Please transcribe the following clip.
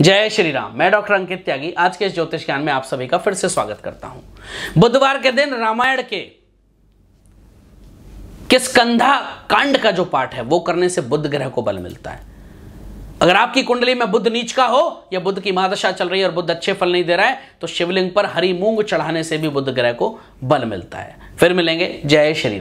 जय श्री राम मैं डॉक्टर अंकित त्यागी आज के इस ज्योतिष ज्ञान में आप सभी का फिर से स्वागत करता हूं बुधवार के दिन रामायण के किस कंधा कांड का जो पाठ है वो करने से बुद्ध ग्रह को बल मिलता है अगर आपकी कुंडली में बुद्ध नीच का हो या बुद्ध की महादशा चल रही है और बुद्ध अच्छे फल नहीं दे रहा है तो शिवलिंग पर हरी मूंग चढ़ाने से भी बुद्ध ग्रह को बल मिलता है फिर मिलेंगे जय श्री